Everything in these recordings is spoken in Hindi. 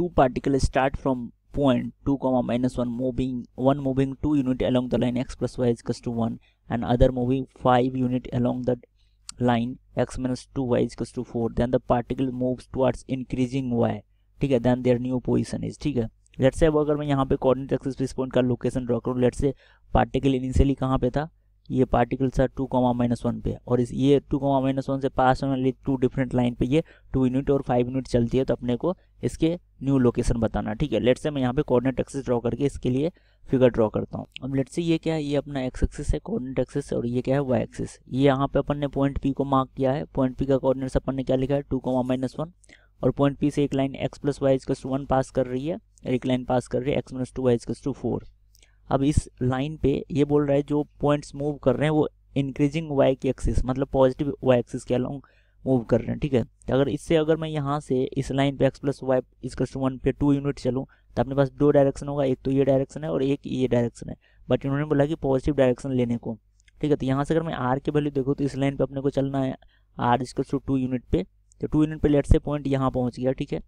two particles start from point 2 comma minus 1 moving 1 moving 2 unit along the line x plus y is equals to 1 and other moving 5 unit along the line x minus 2 y is equals to 4 then the particle moves towards increasing y ठीक है then there new position is ठीक है लेट्स से अब अगर मैं यहाँ पे कोऑर्डिनेट एक्सिस पे इस पॉइंट का लोकेशन ड्रॉ करूँ लेट्स से पार्टिकल इनिशियली कहाँ पे था ये पार्टिकल सर टू कॉमा माइनस वन पे और इस ये टू कॉमा माइनस वन से पास होने वाली टू डिफरेंट लाइन पे ये टू यूनिट और फाइव यूनिट चलती है तो अपने को इसके न्यू लोकेशन बताना ठीक है लेट से मैं यहाँ पे कोऑर्डिनेट एक्सिस ड्रॉ करके इसके लिए फिगर ड्रॉ करता हूँ अब लेट से ये क्या है ये अपना एक्स एक्सिस है कॉर्डिनेट एक्सिस और ये क्या है वाई एक्सिस ये यहाँ पे अपन ने पॉइंट पी को मार्क किया है पॉइंट पी का कोऑर्डिनेट्स अपन ने क्या लिखा है टू कॉमा माइनस वन और पॉइंट पी से एक लाइन एक्स प्लस वाई इजकस टू वन पास कर रही है एक लाइन पास कर रही है एक्स माइनस टू वाई इजकस टू फोर अब इस लाइन पे ये बोल रहा है जो पॉइंट्स मूव कर रहे हैं वो इंक्रीजिंग वाई की एक्सिस मतलब पॉजिटिव वाई एक्सिस के अलॉन्ग मूव कर रहे हैं ठीक है तो अगर इससे अगर मैं यहाँ से इस लाइन पे x plus y is one पे टू यूनिट चलूँ तो अपने पास दो डायरेक्शन होगा एक तो ये डायरेक्शन है और एक ये डायरेक्शन है बट इन्होंने बोला कि पॉजिटिव डायरेक्शन लेने को ठीक है तो यहाँ से अगर मैं आर की वैल्यू देखूँ तो इस लाइन पे अपने को चलना है आर इसको टू टू यूनिट पे तो टू यूनिट पे लेट से पॉइंट यहाँ पहुँच गया ठीक है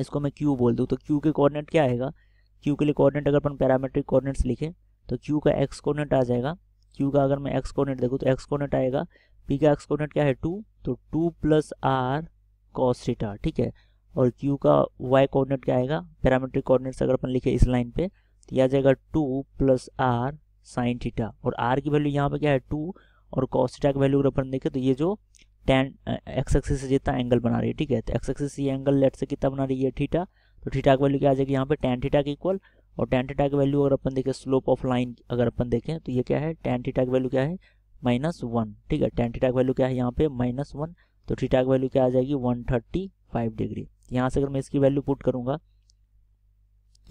इसको मैं क्यू बोल दूँ तो क्यू के कोऑर्डिनेट क्या आएगा क्यू के लिए कोऑर्डिनेट अगर अपन पैरामेट्रिक कोऑर्डिनेट्स लिखें तो क्यू का एक्स कोऑर्डिनेट आ जाएगा क्यू का अगर मैं एक्स कोऑर्डिनेट देखूँ तो एक्स कोऑर्डिनेट आएगा पी का एक्स कोऑर्डिनेट क्या है टू तो two plus r cos theta ठीक है और क्यू का वाई कोऑर्डिनेट क्या आएगा पैरामेट्रिक कोऑर्डिनेट्स अगर अपन लिखे इस लाइन पे तो यह आ जाएगा two plus r sine theta और आर की वैल्यू यहाँ पे क्या है टू और कॉस थीटा की वैल्यू अगर अपन देखें तो ये जो टेन एक्स एक्सिस से जितना एंगल बना रही है ठीक है तो एक्स एक्सिस से ये एंगल लेट से कितना बना रही है थीटा तो थीटा की वैल्यू क्या आ जाएगी यहाँ पे टेन थीटा की इक्वल और टेन थीटा की वैल्यू अगर अपन देखें स्लोप ऑफ लाइन अगर अपन देखें तो ये क्या है टेन थीटा की वैल्यू क्या है माइनस वन ठीक है टेन थीटा की वैल्यू क्या है यहाँ पे माइनस वन तो थीटा की वैल्यू क्या आ जाएगी वन थर्टी फाइव डिग्री यहाँ से अगर मैं इसकी वैल्यू पुट करूँगा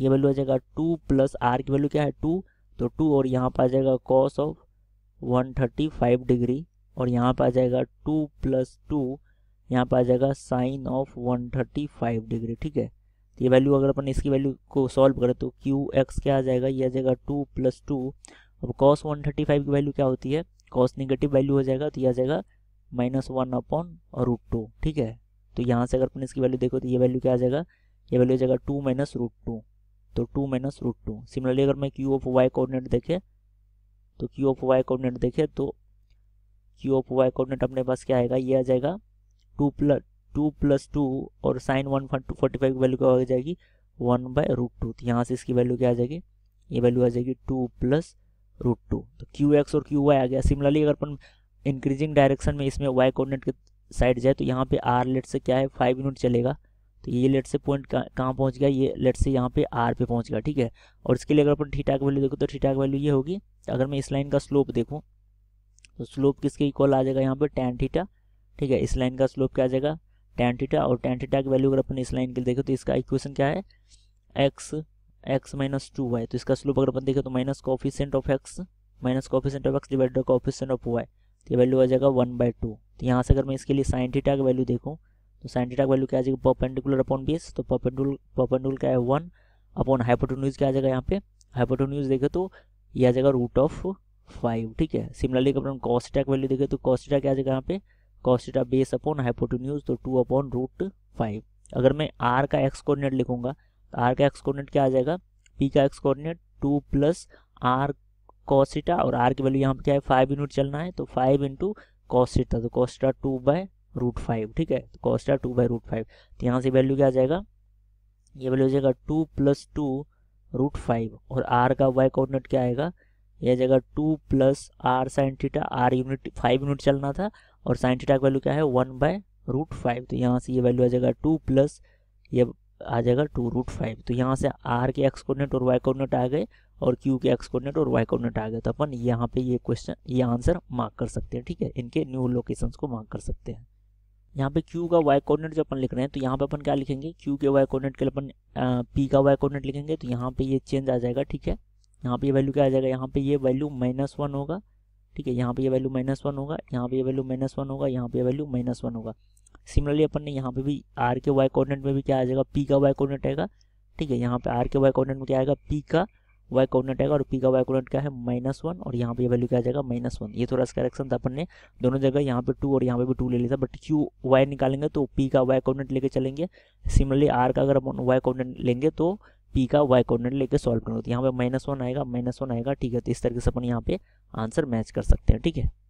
ये वैल्यू आ जाएगा टू प्लस आर की वैल्यू क्या है टू तो टू और यहाँ पर आ जाएगा cos of one thirty five degree और यहाँ पर आ जाएगा टू प्लस टू यहाँ पर आ जाएगा sine of one thirty five degree ठीक है तो ये वैल्यू अगर अपन इसकी वैल्यू को सॉल्व करें तो क्यू एक्स क्या आ जाएगा ये आ जाएगा टू प्लस टू अब कॉस वन थर्टी फाइव की वैल्यू क्या होती है कॉस निगेटिव वैल्यू हो जाएगा तो ये आ जाएगा माइनस वन अपॉन और रूट टू ठीक है तो यहाँ से अगर अपन इसकी वैल्यू देखो तो ये वैल्यू क्या आ जाएगा ये वैल्यू हो जाएगा टू माइनस रूट टू तो two minus root two similarly अगर मैं क्यू ऑफ वाई कोऑर्डिनेट देखे तो क्यू ऑफ वाई कोऑर्डिनेट देखे तो क्यू ऑफ वाई कोऑर्डिनेट अपने पास क्या आएगा ये आ जाएगा two plus two plus two और साइन वन फोर्टी फाइव की वैल्यू क्या हो जाएगी वन बाय रूट टू तो यहाँ से इसकी वैल्यू क्या आ जाएगी ये वैल्यू आ जाएगी टू प्लस रूट टू तो क्यू एक्स और क्यू वाई आ गया सिमिलरली अगर अपन इंक्रीजिंग डायरेक्शन में इसमें वाई कोऑर्डिनेट के साइड जाए तो यहाँ पे आर लेट से क्या है फाइव यूनिट चलेगा तो ये लेट से पॉइंट कहाँ पहुँच गया ये लेट से यहाँ पे आर पे पहुँच गया ठीक है और इसके लिए अगर अपन ठीटा की वैल्यू देखो तो ठीटा की वैल्यू ये होगी तो अगर मैं इस लाइन का स्लोप देखूँ तो स्लोप किसके इक्वल आ जाएगा यहाँ पे टेन ठीटा ठीक है इस लाइन का स्लोप क्या आ जाएगा टेन टीटा और टेन टीटा की वैल्यू अगर अपन इस लाइन के लिए देखें तो इसका इक्वेशन क्या है x x minus two y तो इसका स्लोप अगर अपन देखें तो minus coefficient of x minus coefficient of x divide coefficient of y तो ये वैल्यू आ जाएगा वन बाय टू तो यहाँ से अगर मैं इसके लिए साइन टीटा की वैल्यू देखूँ तो साइन टीटा की वैल्यू क्या आ जाएगी परपेंडिकुलर अपॉन बेस तो परपेंडुल परपेंडुल क्या है वन अपॉन हाइपोटोन्यूज क्या आ जाएगा यहाँ पे हाइपोटोन्यूज देखें तो ये आ जाएगा रूट ऑफ फाइव ठीक है सिमिलरली अगर अपन कॉस्टा की वैल्यू देखें तो कॉस्टा क्या आ जाएगा यहाँ पे कॉस बेस अपॉन हाइपोटिन्यूज तो टू अपॉन रूट फाइव अगर मैं आर का एक्स कोऑर्डिनेट लिखूंगा तो आर का एक्स कोऑर्डिनेट क्या आ जाएगा पी का x coordinate two plus r cos theta और आर की वैल्यू यहाँ पर क्या है फाइव यूनिट चलना है तो फाइव इंटू कॉसिटा तो cos theta two by root five ठीक है तो cos theta two by root five तो यहाँ से वैल्यू क्या आ जाएगा ये वैल्यू हो जाएगा two plus two root five और आर का वाई कोऑर्डिनेट क्या आएगा यह जगह two plus r sine theta r unit five unit चलना था और साइन थीटा का वैल्यू क्या है वन बाय रूट फाइव तो यहाँ से ये वैल्यू आ जाएगा टू प्लस ये आ जाएगा टू रूट फाइव तो यहाँ से आर के एक्स कोऑर्डिनेट और वाई कोऑर्डिनेट आ गए और क्यू के एक्स कोऑर्डिनेट और वाई कोऑर्डिनेट आ गए तो अपन यहाँ पे ये क्वेश्चन ये आंसर मार्क कर सकते हैं ठीक है इनके न्यू लोकेशन को मार्क कर सकते हैं यहाँ पे क्यू का वाई कोऑर्डिनेट जो अपन लिख रहे हैं तो यहाँ पे अपन क्या लिखेंगे क्यू के वाई कोऑर्डिनेट के लिए अपन पी का वाई कोऑर्डिनेट लिखेंगे तो यहाँ पे ये चेंज आ जाएगा ठीक है यहाँ पे ये वैल्यू क्या आ जाएगा यहाँ पे ये वैल्यू माइनस वन होगा ठीक है यहाँ पे ये वैल्यू माइनस वन होगा यहाँ पे ये वैल्यू माइनस वन होगा यहाँ पे ये वैल्यू माइनस वन होगा सिमिलरली अपन ने यहाँ पे भी आर के वाई कोऑर्डिनेट में भी क्या आ जाएगा पी का वाई कोऑर्डिनेट आएगा ठीक है यहाँ पे आर के वाई कोऑर्डिनेट में क्या आएगा पी का वाई कोऑर्डिनेट आएगा और पी का वाई कोऑर्डिनेट क्या है माइनस वन और यहाँ पे ये वैल्यू क्या आ जाएगा माइनस वन ये थोड़ा सा करेक्शन था अपन ने दोनों जगह यहाँ पे टू और यहाँ पे भी टू ले लिया था बट क्यू वाई निकालेंगे तो पी का वाई कोऑर्डिनेट लेके चलेंगे सिमिलरली आर का अगर अपन वाई कोऑर्डिनेट लेंगे तो पी का वाई कोऑर्डिनेट लेकर सॉल्व होता है यहाँ पे माइनस वन आएगा माइनस वन आएगा ठीक है तो इस तरीके से अपन यहाँ पे आंसर मैच कर सकते हैं ठीक है